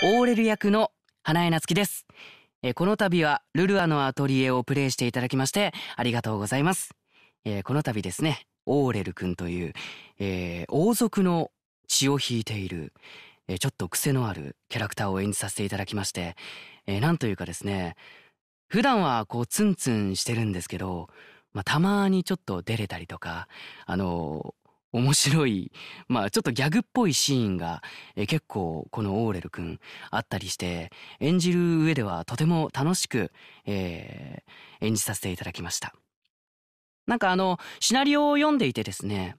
オーレル役の花江夏樹です。えこの度はルルアのアトリエをプレイしていただきましてありがとうございます。えこの度ですね、オーレル君という、えー、王族の血を引いている、えちょっと癖のあるキャラクターを演じさせていただきまして、えなんというかですね、普段はこうツンツンしてるんですけど、まあ、たまにちょっと出れたりとか、あの面白い、まあちょっとギャグっぽいシーンが、え結構このオーレルくんあったりして、演じる上ではとても楽しく、えー、演じさせていただきました。なんかあの、シナリオを読んでいてですね、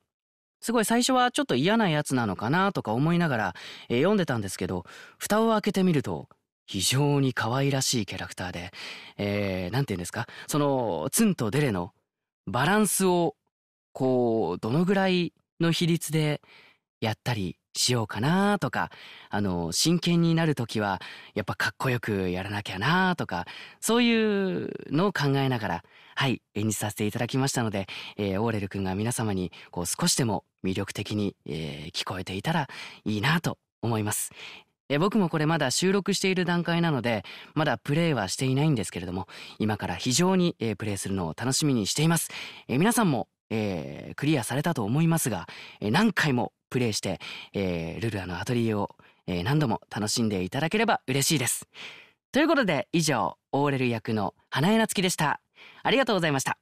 すごい最初はちょっと嫌なやつなのかなとか思いながら、え読んでたんですけど、蓋を開けてみると、非常に可愛らしいキャラクターで、えー、なんて言うんですか、その、ツンとデレのバランスを、こう、どのぐらいの比率でやったりしようかなとか、あの、真剣になる時は、やっぱかっこよくやらなきゃなとか、そういうのを考えながら、はい、演じさせていただきましたので、えー、オーレル君が皆様に、こう、少しでも魅力的に、えー、聞こえていたらいいなと思います。え僕もこれまだ収録している段階なので、まだプレイはしていないんですけれども、今から非常に、えー、プレイするのを楽しみにしています。え皆さんもえー、クリアされたと思いますが、え何回もプレイして、えー、ルルアのアトリエを、え何度も楽しんでいただければ嬉しいです。ということで以上、オーレル役の花江夏樹でした。ありがとうございました。